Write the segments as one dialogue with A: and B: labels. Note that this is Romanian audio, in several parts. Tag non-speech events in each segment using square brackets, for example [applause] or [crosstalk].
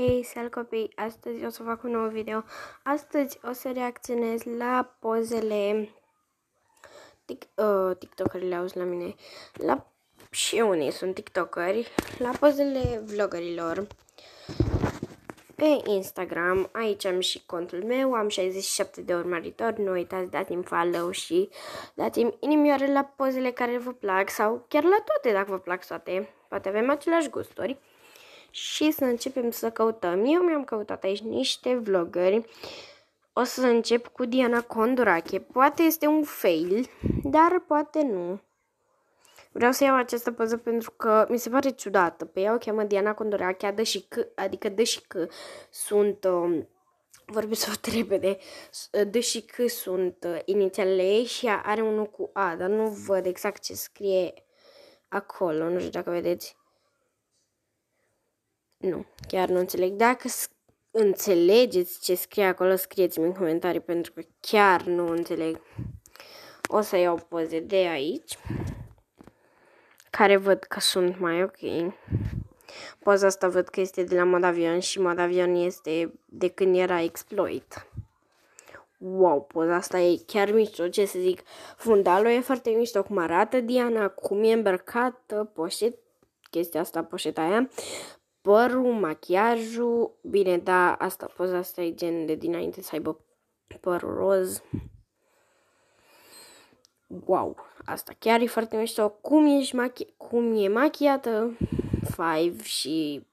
A: Hei, sal copii! Astăzi o să fac un nou video. Astăzi o să reacționez la pozele tic, uh, le auzi la mine. La, și unii sunt TikTokeri. La pozele vloggerilor pe Instagram. Aici am și contul meu, am 67 de urmăritori. Nu uitați, dați-mi follow și dați-mi inimioare la pozele care vă plac sau chiar la toate dacă vă plac toate. Poate avem aceleași gusturi și să începem să căutăm. Eu mi-am căutat aici niște vlogări. O să încep cu Diana Condurache. Poate este un fail, dar poate nu. Vreau să iau această poză pentru că mi se pare ciudată. Pe păi ea o cheamă Diana Condurache, deși că, adică deși că sunt... Um, vorbesc foarte repede, deși că sunt uh, inițialele ei și ea are unul cu A, dar nu văd exact ce scrie acolo, nu știu dacă vedeți. Nu, chiar nu înțeleg. Dacă înțelegeți ce scrie acolo, scrieți-mi în comentarii pentru că chiar nu înțeleg. O să iau poze de aici, care văd că sunt mai ok. Poza asta văd că este de la Modavion și Modavion este de când era exploit. Wow, poza asta e chiar mișto, ce să zic. Fundalul e foarte mișto cum arată Diana, cum e îmbrăcată, poșet, chestia asta, poșeta aia părul, machiajul. Bine, da, asta, poza asta e gen de dinainte să aibă părul roz. Wow, asta chiar e foarte mișto. Cum, ești machi- cum e machiată Five și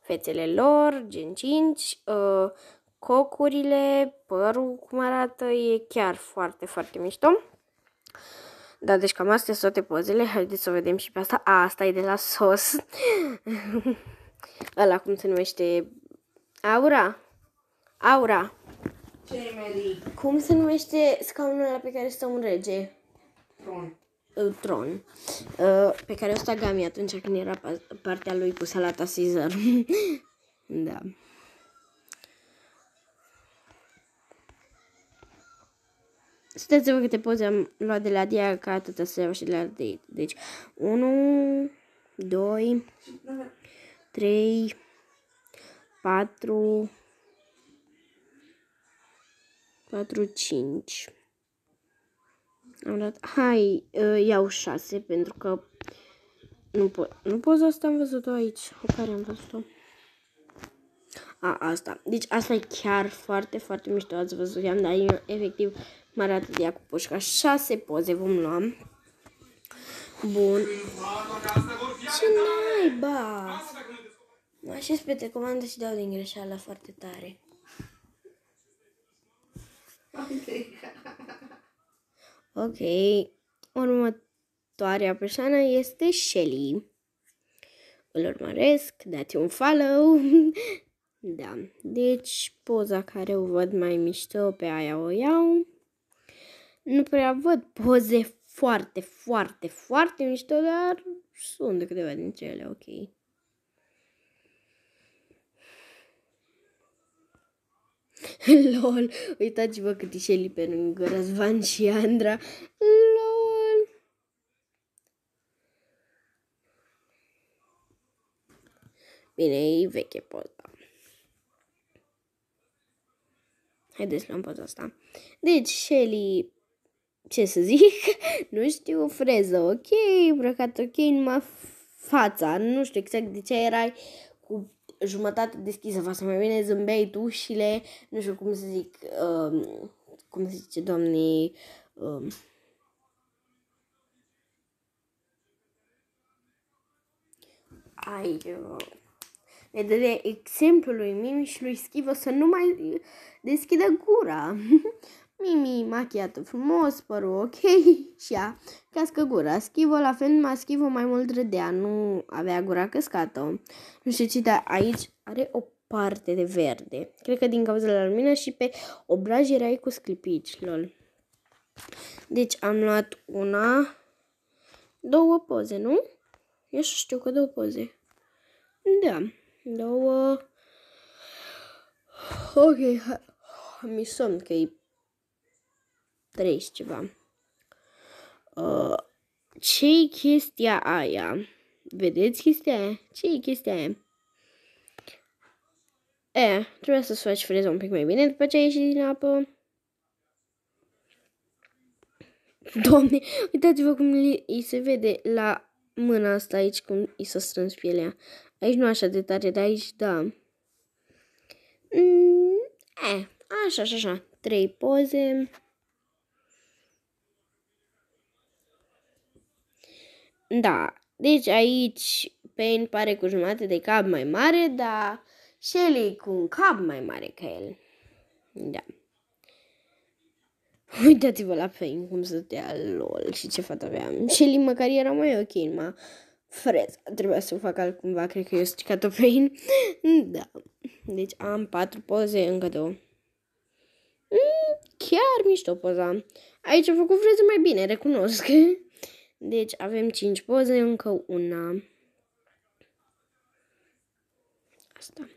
A: fețele lor, gen 5, uh, cocurile, părul cum arată, e chiar foarte, foarte mișto. Da, deci cam astea sunt toate pozele. Haideți să vedem și pe asta. A, asta e de la sos. [laughs] ăla cum se numește, Aura. Aura. Gemelii. Cum se numește scaunul ăla pe care stă un rege? Tron. Uh, tron. Uh, pe care o sta Gami atunci când era partea lui cu salata Caesar. [laughs] da. Stați-vă câte poze am luat de la Dia ca atâta să iau și de la Deci, 1, 2, 3, 4, 4, 5. Am dat, hai, ă, iau 6 pentru că nu pot, nu pot să stăm văzut-o aici. O care am văzut-o? A, asta. Deci asta e chiar foarte, foarte mișto. Ați văzut, i-am dat eu, efectiv mă arată de ea cu pușca. 6 poze vom lua. Bun. Ce naiba? Asta, Mă așez pe comandă și dau din greșeală foarte tare. Ok. [laughs] Următoarea persoană este Shelly. Îl urmăresc, dați un follow. [laughs] da, deci poza care o văd mai mișto pe aia o iau. Nu prea văd poze foarte, foarte, foarte mișto, dar sunt de câteva dintre ele ok. [laughs] LOL, uitați-vă cât e pe lângă Răzvan și Andra. LOL! Bine, e veche poza. Haideți la poza asta. Deci, Shelly, ce să zic, [laughs] nu știu, freză, ok, îmbrăcat ok, numai fața, nu știu exact de ce erai cu jumătate deschisă față, mai bine zâmbei tu și le, nu știu cum să zic, um, cum se zice, doamne, um, ai, uh, le dădea exemplul lui Mimi și lui Schivă să nu mai deschidă gura. [laughs] Mimi, machiată frumos, părul ok [laughs] și ea cască gura. Schivă, la fel, ma schivă mai mult râdea, nu avea gura căscată. Nu știu ce, dar aici are o parte de verde. Cred că din cauza la lumină și pe obraj era cu sclipici, lol. Deci am luat una, două poze, nu? Eu știu că două poze. Da, două... Ok, mi somn că e 30 ceva. Uh, ce e chestia aia? Vedeți chestia aia? ce e chestia aia? E, trebuie să-ți faci freza un pic mai bine după ce ai ieșit din apă. Doamne, uitați-vă cum îi se vede la mâna asta aici cum i s-a strâns pielea. Aici nu așa de tare, dar aici da. Mm, e, așa, așa, așa. Trei poze. Da, deci aici Pain pare cu jumătate de cap mai mare, dar Shelly cu un cap mai mare ca el. Da. Uitați-vă la Pain cum stătea lol și ce fată aveam. Shelly măcar era mai ok, mă. Frez, trebuia să o fac altcumva, cred că eu stricat-o Pain. [laughs] da. Deci am patru poze, încă două. Mm, chiar mișto poza. Aici a făcut freză mai bine, recunosc. [laughs] Deci avem 5 poze, încă una. Asta.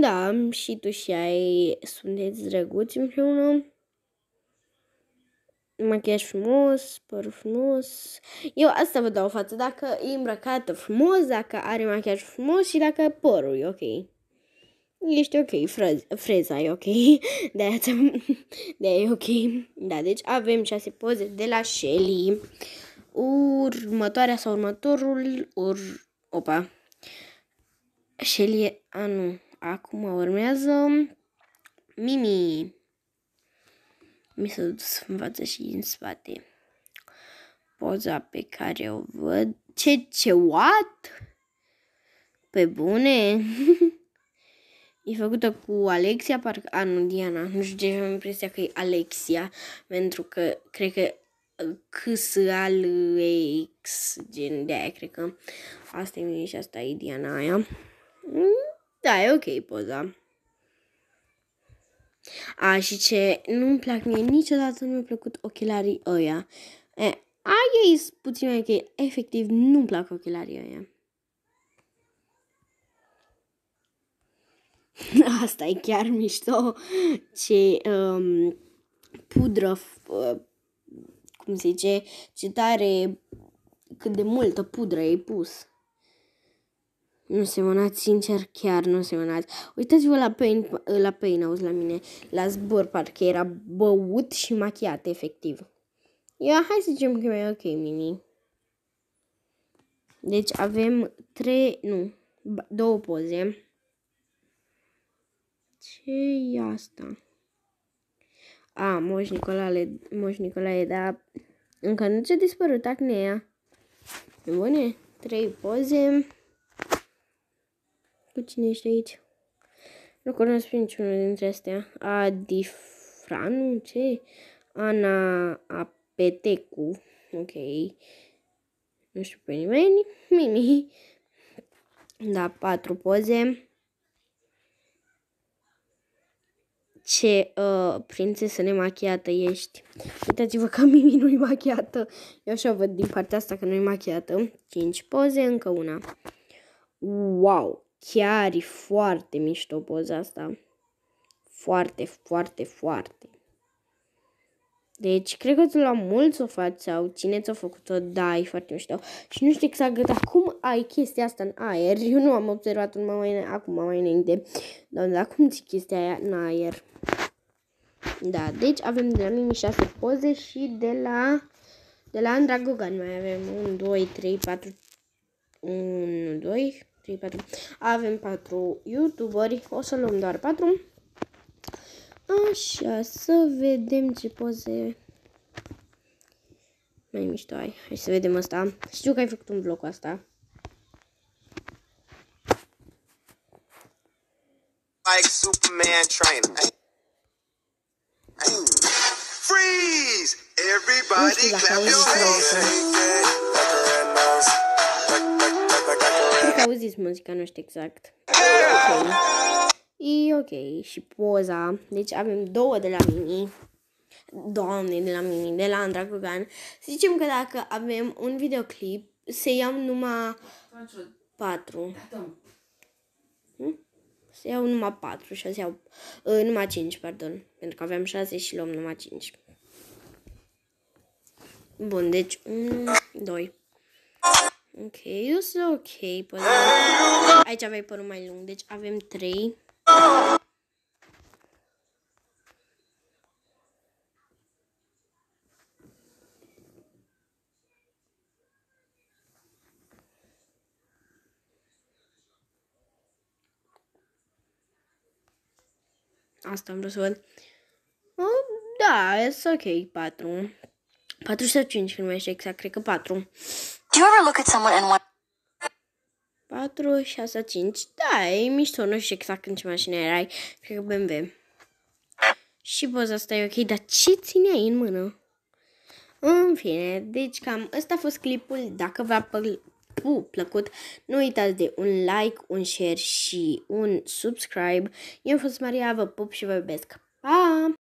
A: Da, și tu și ai sunteți drăguți împreună. Machiaj frumos, păr frumos. Eu asta vă dau față, dacă e îmbrăcată frumos, dacă are machiaj frumos și dacă părul e ok ești ok, freza e ok, [laughs] [laughs] de-aia, e ok. Da, deci avem șase poze de la Shelly. Următoarea sau următorul, ur... opa, Shelly, a nu, acum urmează Mimi. Mi s-a dus în față și în spate. Poza pe care o văd. Ce, ce, what? Pe bune? [laughs] E făcută cu Alexia, parcă, a, nu, Diana, nu știu ce, am impresia că e Alexia, pentru că cred că Câs al X, gen de aia, cred că asta e mie și asta e Diana aia. Mm, da, e ok poza. A, și ce nu-mi plac mie, niciodată nu mi-au plăcut ochelarii ăia. E, aia e puțin mai ok, efectiv nu-mi plac ochelarii ăia. [laughs] Asta e chiar mișto. Ce um, pudră, uh, cum se zice, ce tare, cât de multă pudră ai pus. Nu se semănați, sincer, chiar nu se semănați. Uitați-vă la Pain, la Pain auzi la mine, la zbor, parcă era băut și machiat, efectiv. Ia, hai să zicem că mai ok, Mini. Deci avem trei, nu, două poze ce e asta? A, Moș Nicolae, Moș Nicolae, da, încă nu ți-a dispărut acnea. Bune, trei poze. Cu cine ești aici? Nu cunosc pe niciunul dintre astea. Adi Franu, ce? Ana Apetecu, ok. Nu știu pe nimeni. Mimi. Da, patru poze. ce uh, ă, prințesă nemachiată ești. Uitați-vă că [laughs] Mimi nu-i machiată. Eu așa văd din partea asta că nu-i machiată. 5 poze, încă una. Wow! Chiar e foarte mișto poza asta. Foarte, foarte, foarte. Deci, cred că la mulți o faci sau cine ți-a făcut-o, da, e foarte mișto. Și nu știu exact cât cum ai chestia asta în aer. Eu nu am observat-o mai, înainte, acum, mai înainte. Dar cum ți chestia aia în aer. Da, deci avem de la mine 6 poze și de la, de la Andra Gogan mai avem 1, 2, 3, 4, 1, 2, 3, 4. Avem 4 youtuberi, o să luăm doar 4. Așa, să vedem ce poze mai mișto ai. Hai să vedem asta. Știu că ai făcut un vlog cu asta. Like Superman train. Freeze! Everybody clap your hands. Cred că auziți muzica, nu știu exact. Okay. E ok. Și poza. Deci avem două de la mini. Doamne, de la mini, de la Andra Gogan. Să zicem că dacă avem un videoclip, se iau numai patru. Hm? Se iau numai patru și se iau uh, numai cinci, pardon. Pentru că aveam șase și luăm numai cinci. Bun, deci 1, 2. Ok, eu sunt ok. Aici aveai părul mai lung, deci avem 3. Asta am vrut să văd. Mm, da, e ok, 4. 4 sau 5, nu mai știu exact, cred că 4. Do you ever look at someone and wonder 5. Da, e mișto, nu știu exact în ce mașină erai. Cred că BMW. Și poza asta e ok, dar ce ține în mână? În fine, deci cam ăsta a fost clipul. Dacă v-a plăcut, nu uitați de un like, un share și un subscribe. Eu am fost Maria, vă pup și vă iubesc. Pa!